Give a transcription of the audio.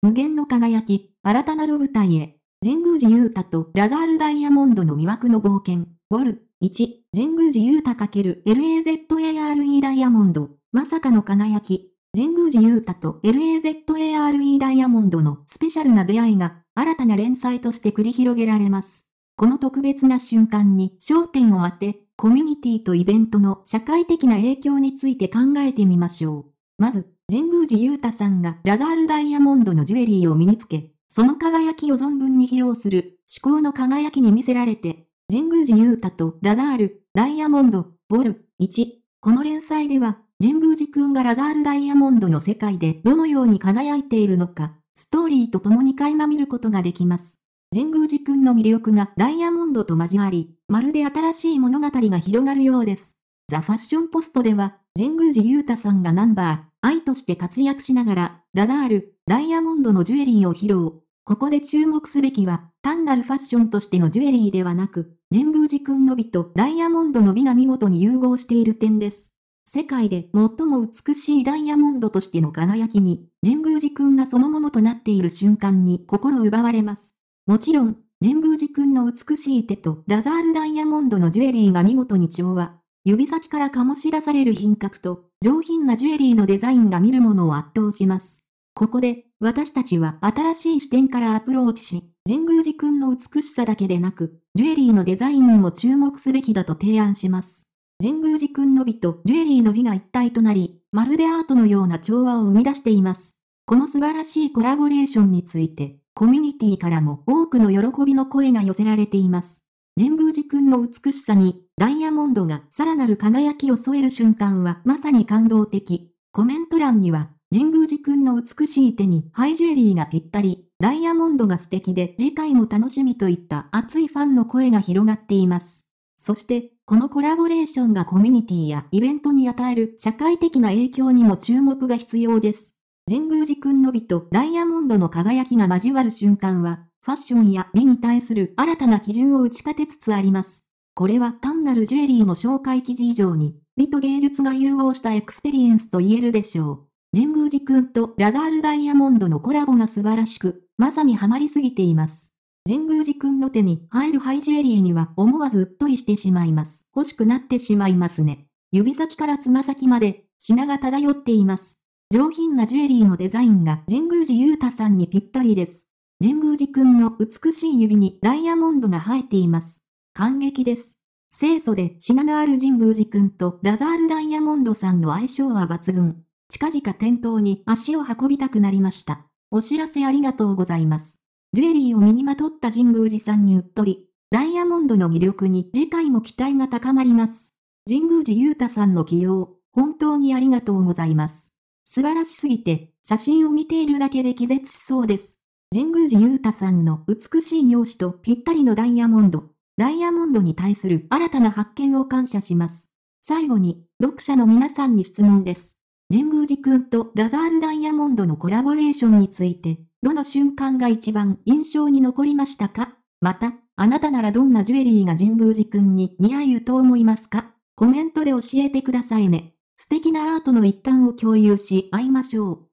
無限の輝き、新たなる舞台へ。神宮寺勇太とラザールダイヤモンドの魅惑の冒険。ウォル、1、神宮寺勇太 ×LAZARE ダイヤモンド。まさかの輝き。神宮寺勇太と LAZARE ダイヤモンドのスペシャルな出会いが、新たな連載として繰り広げられます。この特別な瞬間に焦点を当て、コミュニティとイベントの社会的な影響について考えてみましょう。まず、神宮寺勇太さんがラザールダイヤモンドのジュエリーを身につけ、その輝きを存分に披露する、思考の輝きに見せられて、神宮寺勇太とラザール、ダイヤモンド、ボル、1。この連載では、神宮寺くんがラザールダイヤモンドの世界でどのように輝いているのか、ストーリーと共に垣間見ることができます。神宮寺くんの魅力がダイヤモンドと交わり、まるで新しい物語が広がるようです。ザ・ファッションポストでは、神宮寺勇太さんがナンバー、愛として活躍しながら、ラザール、ダイヤモンドのジュエリーを披露。ここで注目すべきは、単なるファッションとしてのジュエリーではなく、神宮寺くんの美とダイヤモンドの美が見事に融合している点です。世界で最も美しいダイヤモンドとしての輝きに、神宮寺くんがそのものとなっている瞬間に心奪われます。もちろん、神宮寺くんの美しい手とラザールダイヤモンドのジュエリーが見事に調和。指先から醸し出される品格と、上品なジュエリーのデザインが見るものを圧倒します。ここで、私たちは新しい視点からアプローチし、神宮寺くんの美しさだけでなく、ジュエリーのデザインにも注目すべきだと提案します。神宮寺くんの美とジュエリーの美が一体となり、まるでアートのような調和を生み出しています。この素晴らしいコラボレーションについて、コミュニティからも多くの喜びの声が寄せられています。神宮寺くんの美しさに、ダイヤモンドがさらなる輝きを添える瞬間はまさに感動的。コメント欄には、神宮寺くんの美しい手にハイジュエリーがぴったり、ダイヤモンドが素敵で次回も楽しみといった熱いファンの声が広がっています。そして、このコラボレーションがコミュニティやイベントに与える社会的な影響にも注目が必要です。神宮寺くんの美とダイヤモンドの輝きが交わる瞬間は、ファッションや美に対する新たな基準を打ち立てつつあります。これは単なるジュエリーの紹介記事以上に、美と芸術が融合したエクスペリエンスと言えるでしょう。神宮寺くんとラザールダイヤモンドのコラボが素晴らしく、まさにハマりすぎています。神宮寺くんの手に入るハイジュエリーには思わずうっとりしてしまいます。欲しくなってしまいますね。指先からつま先まで、品が漂っています。上品なジュエリーのデザインが神宮寺勇太さんにぴったりです。神宮寺くんの美しい指にダイヤモンドが生えています。感激です。清楚で品のある神宮寺くんとラザールダイヤモンドさんの相性は抜群。近々店頭に足を運びたくなりました。お知らせありがとうございます。ジュエリーを身にまとった神宮寺さんにうっとり、ダイヤモンドの魅力に次回も期待が高まります。神宮寺雄太さんの起用、本当にありがとうございます。素晴らしすぎて、写真を見ているだけで気絶しそうです。神宮寺勇太さんの美しい容姿とぴったりのダイヤモンド。ダイヤモンドに対する新たな発見を感謝します。最後に、読者の皆さんに質問です。神宮寺くんとラザールダイヤモンドのコラボレーションについて、どの瞬間が一番印象に残りましたかまた、あなたならどんなジュエリーが神宮寺くんに似合うと思いますかコメントで教えてくださいね。素敵なアートの一端を共有し会いましょう。